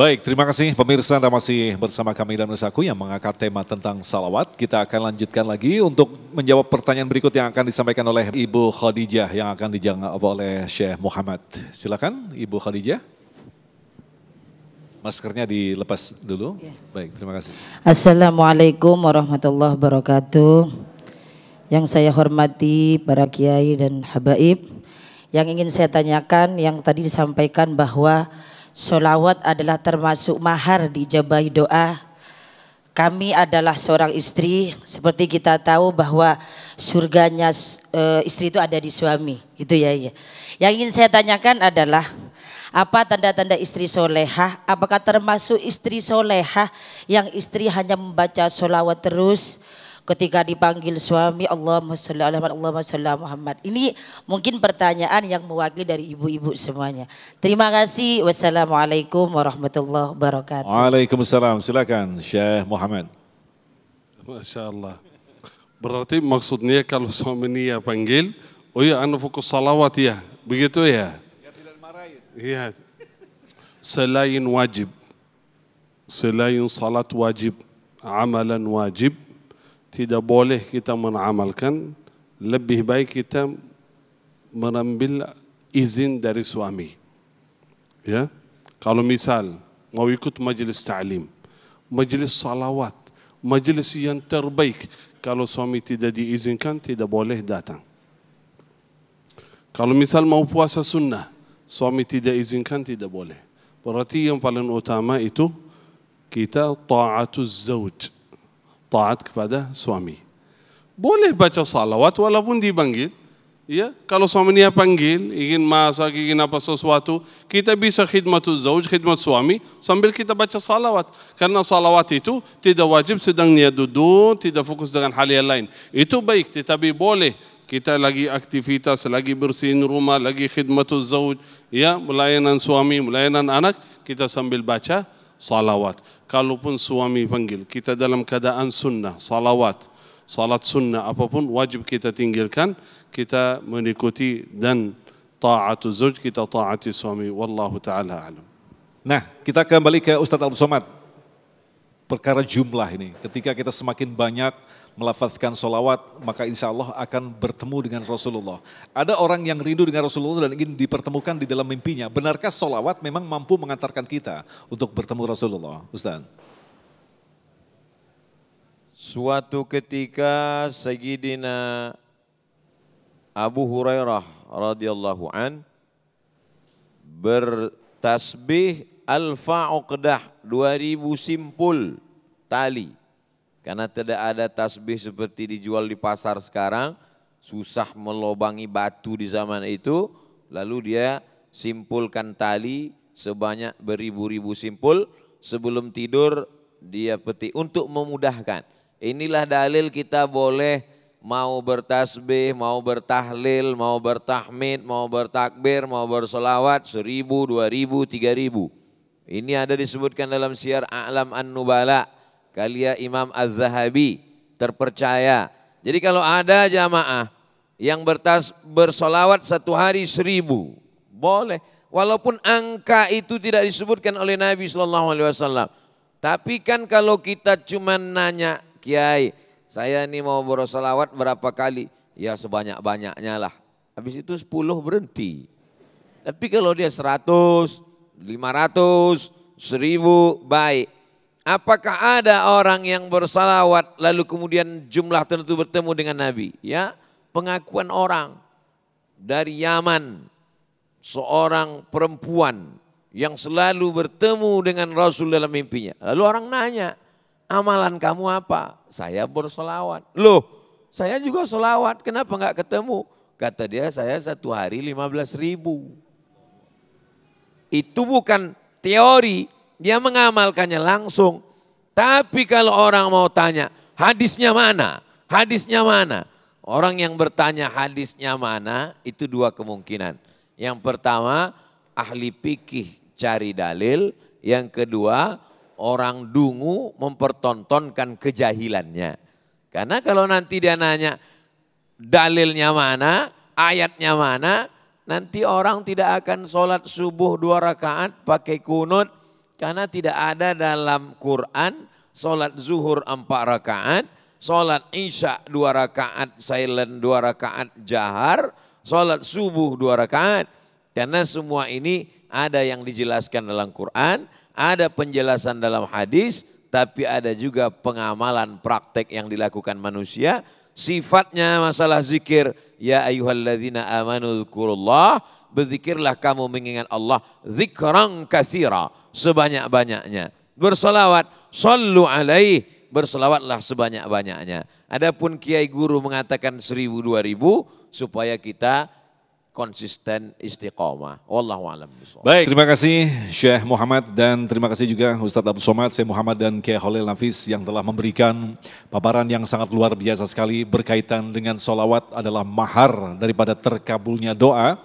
Baik, terima kasih pemirsa Anda masih bersama kami dan Nusaku yang mengangkat tema tentang salawat. Kita akan lanjutkan lagi untuk menjawab pertanyaan berikut yang akan disampaikan oleh Ibu Khadijah yang akan dijawab oleh Syekh Muhammad. Silakan Ibu Khadijah. Maskernya dilepas dulu. Ya. Baik, terima kasih. Assalamualaikum warahmatullahi wabarakatuh. Yang saya hormati para kiai dan habaib. Yang ingin saya tanyakan yang tadi disampaikan bahwa Solawat adalah termasuk mahar dijabahi doa. Kami adalah seorang istri, seperti kita tahu bahwa surganya e, istri itu ada di suami, gitu ya, ya. Yang ingin saya tanyakan adalah apa tanda-tanda istri solehah? Apakah termasuk istri solehah yang istri hanya membaca solawat terus? ketika dipanggil suami Allahumma sholli ala Muhammad Muhammad. Ini mungkin pertanyaan yang mewakili dari ibu-ibu semuanya. Terima kasih. Wassalamualaikum warahmatullahi wabarakatuh. Waalaikumsalam. Silakan Syekh Muhammad. Masya Allah. Berarti maksudnya kalau suaminya panggil, oh ya anu fokus salawat ya, begitu ya? Iya. Selain wajib, selain salat wajib, amalan wajib, tidak boleh kita menamalkan, lebih baik kita mengambil izin dari suami. Ya, kalau misal mau ikut majelis ta'lim, majelis salawat, majelis yang terbaik, kalau suami tidak diizinkan tidak boleh datang. Kalau misal mau puasa sunnah, suami tidak izinkan tidak boleh. Berarti yang paling utama itu kita ta'atuz zawj taat kepada suami. Boleh baca salawat walaupun dipanggil. Ya, kalau suaminya panggil, ingin masak, ingin apa sesuatu, kita bisa khidmat zauj, khidmat suami, sambil kita baca salawat. Karena salawat itu tidak wajib sedang dia duduk, tidak fokus dengan hal yang lain. Itu baik, tetapi boleh kita lagi aktivitas, lagi bersihin rumah, lagi khidmat zauj, ya, melayanan suami, melayanan anak, kita sambil baca salawat. Kalaupun suami panggil, kita dalam keadaan sunnah, salawat. Salat sunnah apapun wajib kita tinggalkan, kita mengikuti dan taat zuj, kita taati suami. Wallahu ta'ala alam. Nah, kita kembali ke Ustaz Al-Somad. perkara jumlah ini. Ketika kita semakin banyak melafazkan solawat, maka insya Allah akan bertemu dengan Rasulullah. Ada orang yang rindu dengan Rasulullah dan ingin dipertemukan di dalam mimpinya. Benarkah solawat memang mampu mengantarkan kita untuk bertemu Rasulullah? Ustaz. Suatu ketika Sayyidina Abu Hurairah radhiyallahu an bertasbih alfa uqdah 2000 simpul tali. Karena tidak ada tasbih seperti dijual di pasar sekarang, susah melobangi batu di zaman itu, lalu dia simpulkan tali sebanyak beribu-ribu simpul sebelum tidur dia petik untuk memudahkan. Inilah dalil kita boleh mau bertasbih, mau bertahlil, mau bertahmid, mau bertakbir, mau bersolawat, seribu, dua ribu, tiga ribu. Ini ada disebutkan dalam siar A'lam An-Nubala karya Imam Az-Zahabi terpercaya. Jadi kalau ada jamaah yang bertas bersolawat satu hari seribu boleh walaupun angka itu tidak disebutkan oleh Nabi Shallallahu tapi kan kalau kita cuma nanya Kiai saya ini mau bersolawat berapa kali ya sebanyak banyaknya lah habis itu sepuluh berhenti tapi kalau dia seratus 500, 1000, baik. Apakah ada orang yang bersalawat lalu kemudian jumlah tertentu bertemu dengan Nabi? Ya, pengakuan orang dari Yaman, seorang perempuan yang selalu bertemu dengan Rasul dalam mimpinya. Lalu orang nanya, amalan kamu apa? Saya bersolawat. Loh, saya juga solawat, kenapa enggak ketemu? Kata dia, saya satu hari 15 ribu. Itu bukan teori, dia mengamalkannya langsung. Tapi kalau orang mau tanya, hadisnya mana? Hadisnya mana? Orang yang bertanya hadisnya mana, itu dua kemungkinan. Yang pertama, ahli pikih cari dalil. Yang kedua, orang dungu mempertontonkan kejahilannya. Karena kalau nanti dia nanya dalilnya mana, ayatnya mana, Nanti orang tidak akan sholat subuh dua rakaat pakai kunut karena tidak ada dalam Quran sholat zuhur empat rakaat, sholat isya dua rakaat silent dua rakaat jahar, sholat subuh dua rakaat. Karena semua ini ada yang dijelaskan dalam Quran, ada penjelasan dalam hadis, tapi ada juga pengamalan praktek yang dilakukan manusia. Sifatnya masalah zikir, ya ayyuhalladzina amanu dzkurullah, berzikirlah kamu mengingat Allah zikran kasira, sebanyak-banyaknya. Bersolawat, sallu alaih, berselawatlah sebanyak-banyaknya. Adapun kiai guru mengatakan seribu dua ribu supaya kita konsisten istiqomah. Wallahu alam. Baik, terima kasih Syekh Muhammad dan terima kasih juga Ustadz Abdul Somad, Syekh Muhammad dan Kiai Khalil Nafis yang telah memberikan paparan yang sangat luar biasa sekali berkaitan dengan solawat adalah mahar daripada terkabulnya doa.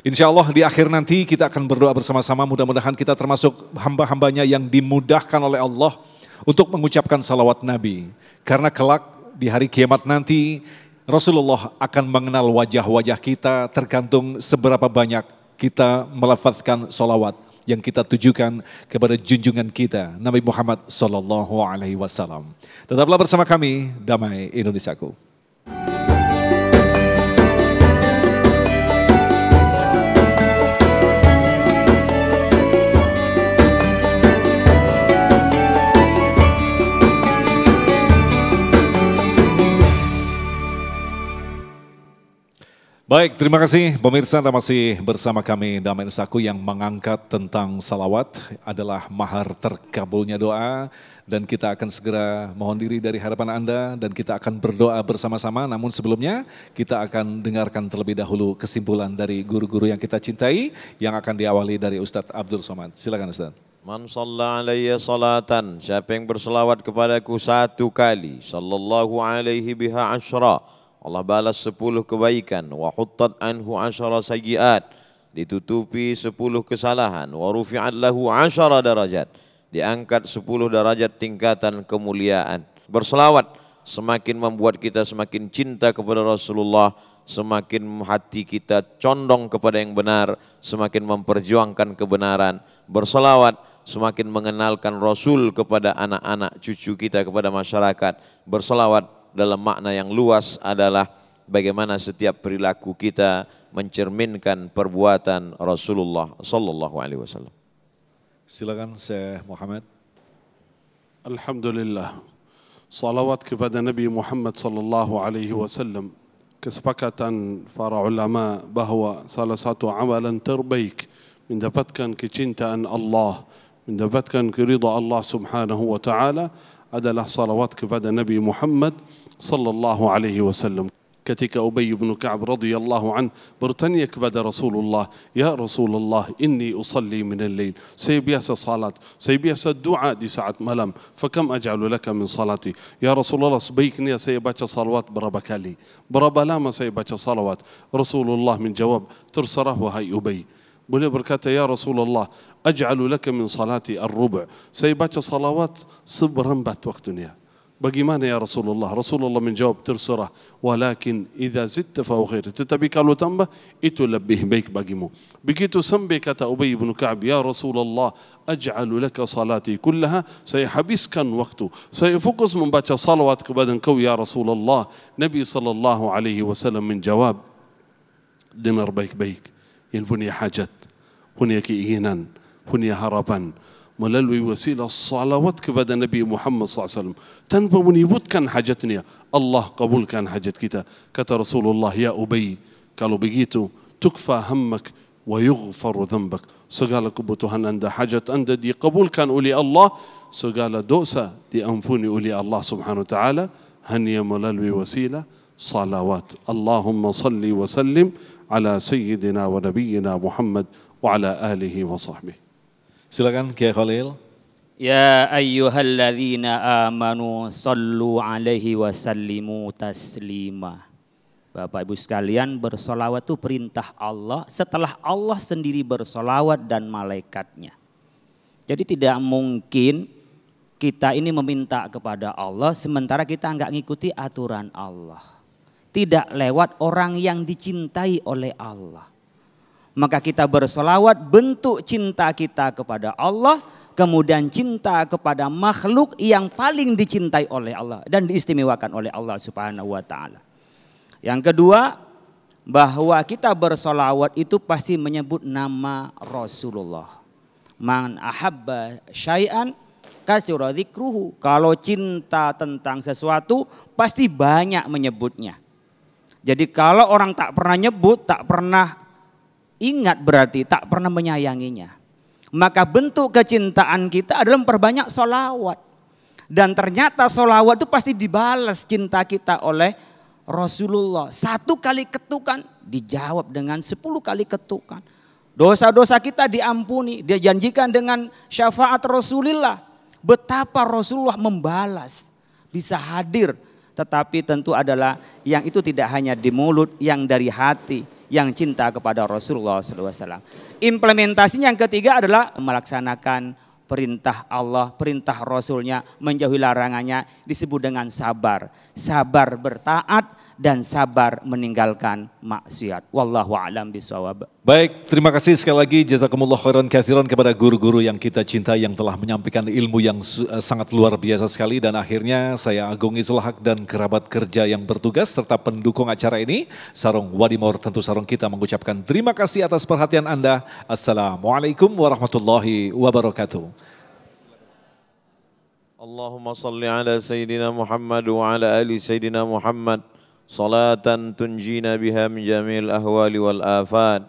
Insya Allah di akhir nanti kita akan berdoa bersama-sama mudah-mudahan kita termasuk hamba-hambanya yang dimudahkan oleh Allah untuk mengucapkan salawat Nabi. Karena kelak di hari kiamat nanti Rasulullah akan mengenal wajah-wajah kita tergantung seberapa banyak kita melafazkan solawat yang kita tujukan kepada junjungan kita Nabi Muhammad Sallallahu Alaihi Wasallam. Tetaplah bersama kami, damai Indonesiaku. Baik, terima kasih pemirsa Anda masih bersama kami Damai Saku yang mengangkat tentang salawat adalah mahar terkabulnya doa dan kita akan segera mohon diri dari harapan Anda dan kita akan berdoa bersama-sama namun sebelumnya kita akan dengarkan terlebih dahulu kesimpulan dari guru-guru yang kita cintai yang akan diawali dari Ustadz Abdul Somad. Silakan Ustaz. Man salatan, siapa yang berselawat kepadaku satu kali, sallallahu alaihi biha asyrah, Allah balas sepuluh kebaikan wa huttat anhu asyara sayyiat ditutupi sepuluh kesalahan wa rufi'at lahu asyara darajat diangkat sepuluh derajat tingkatan kemuliaan berselawat semakin membuat kita semakin cinta kepada Rasulullah semakin hati kita condong kepada yang benar semakin memperjuangkan kebenaran berselawat semakin mengenalkan Rasul kepada anak-anak cucu kita kepada masyarakat berselawat dalam makna yang luas adalah bagaimana setiap perilaku kita mencerminkan perbuatan Rasulullah sallallahu alaihi wasallam. Silakan Syekh Muhammad. Alhamdulillah. Salawat kepada Nabi Muhammad sallallahu alaihi wasallam. Kesepakatan para ulama bahwa salah satu amalan terbaik mendapatkan kecintaan Allah من دفت كان رضا الله سبحانه وتعالى أدلة صلوات كبدا نبي محمد صلى الله عليه وسلم كتك أبي بن كعب رضي الله عنه برتني كبدا رسول الله يا رسول الله إني أصلي من الليل سيبياس صلاة سيبياس الدعاء دي ساعة ملم فكم أجعل لك من صلاتي يا رسول الله سبيكني يا سيباتش صلوات بربك لي برب لا ما صلوات رسول الله من جواب ترسره هاي أبي بقول بركاته يا رسول الله اجعل لك من صلاتي الربع سيبات صلوات صبرا بات وقت دنيا بقي مانا يا رسول الله رسول الله من جواب ترسره ولكن اذا زدت فهو خير تتبي قالوا تنبه اتو لبيه بيك بقي مو بقيت سنبك ابي بن كعب يا رسول الله اجعل لك صلاتي كلها سيحبس كان وقته سيفقص من باتش صلواتك بدن كو يا رسول الله نبي صلى الله عليه وسلم من جواب دمر بيك بيك این بونی حاجت خونی که اینن خونی هربن مللوی وسیله صلوات که بد نبی محمد صلى الله عليه وسلم سلم تن به منی بود کن حاجت الله قبول كان حاجت کیتا کت رسول الله يا ابی قالوا بگیتو تكفى همك ويغفر ذنبك سقال کو بتو هن اند حاجت اند دی قبول كان أولي الله سقال دوسة دي أنفوني أولي الله سبحانه وتعالى هني ملل وسيلة صلوات اللهم صلي وسلم على سيدنا ونبينا محمد وعلى آله وصحبه alihi wa sahbihi. Silakan Kiai Khalil. Ya ayyuhalladzina amanu sallu alaihi wasallimu taslima. Bapak Ibu sekalian bersolawat itu perintah Allah setelah Allah sendiri bersolawat dan malaikatnya. Jadi tidak mungkin kita ini meminta kepada Allah sementara kita nggak ngikuti aturan Allah tidak lewat orang yang dicintai oleh Allah. Maka kita bersolawat bentuk cinta kita kepada Allah, kemudian cinta kepada makhluk yang paling dicintai oleh Allah dan diistimewakan oleh Allah Subhanahu wa taala. Yang kedua, bahwa kita bersolawat itu pasti menyebut nama Rasulullah. Man ahabba syai'an katsura Kalau cinta tentang sesuatu pasti banyak menyebutnya. Jadi kalau orang tak pernah nyebut, tak pernah ingat berarti tak pernah menyayanginya. Maka bentuk kecintaan kita adalah memperbanyak solawat. Dan ternyata solawat itu pasti dibalas cinta kita oleh Rasulullah. Satu kali ketukan dijawab dengan sepuluh kali ketukan. Dosa-dosa kita diampuni, dia janjikan dengan syafaat Rasulullah. Betapa Rasulullah membalas, bisa hadir tetapi tentu adalah yang itu tidak hanya di mulut, yang dari hati, yang cinta kepada Rasulullah SAW. Implementasinya yang ketiga adalah melaksanakan perintah Allah, perintah Rasulnya, menjauhi larangannya disebut dengan sabar. Sabar bertaat, dan sabar meninggalkan maksiat. Wallahu a'lam bisawab. Baik, terima kasih sekali lagi jazakumullah khairan kathiran kepada guru-guru yang kita cintai yang telah menyampaikan ilmu yang eh, sangat luar biasa sekali dan akhirnya saya Agung Isulhak dan kerabat kerja yang bertugas serta pendukung acara ini Sarung Wadimor tentu Sarung kita mengucapkan terima kasih atas perhatian Anda. Assalamualaikum warahmatullahi wabarakatuh. اللهم صل على سيدنا محمد وعلى ال سيدنا محمد salatan tunjina biha min jamil ahwali wal afat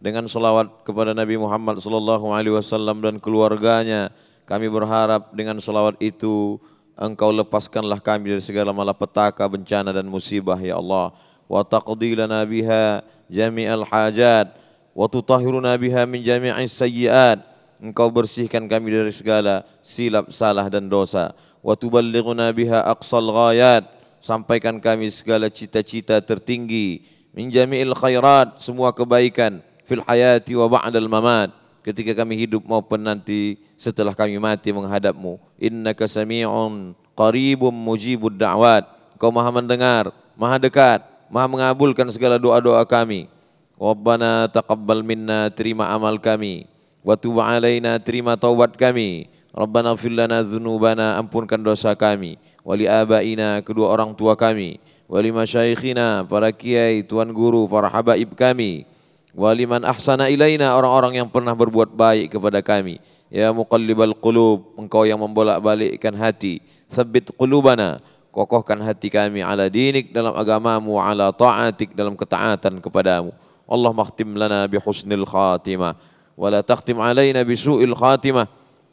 dengan selawat kepada Nabi Muhammad sallallahu alaihi wasallam dan keluarganya kami berharap dengan selawat itu engkau lepaskanlah kami dari segala malapetaka bencana dan musibah ya Allah wa taqdi lana biha jami'al hajat wa tutahhiruna biha min jami'is sayyi'at engkau bersihkan kami dari segala silap salah dan dosa wa tuballighuna biha aqsal ghayat sampaikan kami segala cita-cita tertinggi min jami'il khairat semua kebaikan fil hayati wa ba'dal mamat ketika kami hidup maupun nanti setelah kami mati menghadapmu innaka sami'un qaribum mujibud da'wat kau maha mendengar maha dekat maha mengabulkan segala doa-doa kami Rabbana taqabbal minna terima amal kami wa tub alaina terima taubat kami Rabbana fil lana dzunubana ampunkan dosa kami wali abaina kedua orang tua kami, wali masyaikhina para kiai, tuan guru, para habaib kami, wali man ahsana ilaina orang-orang yang pernah berbuat baik kepada kami. Ya muqallibal qulub, engkau yang membolak-balikkan hati, sabbit qulubana, kokohkan hati kami ala dinik dalam agamamu, ala ta'atik dalam ketaatan kepadamu. Allah makhtim lana bihusnil khatimah wala la takhtim alaina bisu'il khatimah.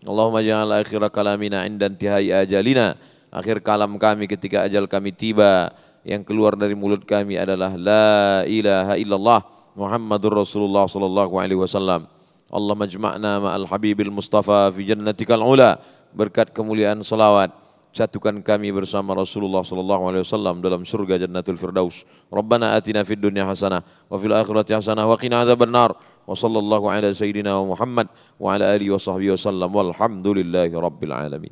Allahumma ja'al akhir kalamina inda intihai ajalina Akhir kalam kami ketika ajal kami tiba, yang keluar dari mulut kami adalah la ilaha illallah Muhammadur Rasulullah sallallahu alaihi wasallam. Allah majma'na ma'al habibil mustafa fi jannatikal ula. Berkat kemuliaan salawat satukan kami bersama Rasulullah sallallahu alaihi wasallam dalam surga Jannatul Firdaus. Rabbana atina fid dunya hasanah wa fil akhirati hasanah wa qina adzabannar. Wa sallallahu ala sayidina Muhammad wa ala alihi wa sahbihi wasallam. Walhamdulillahi rabbil alamin.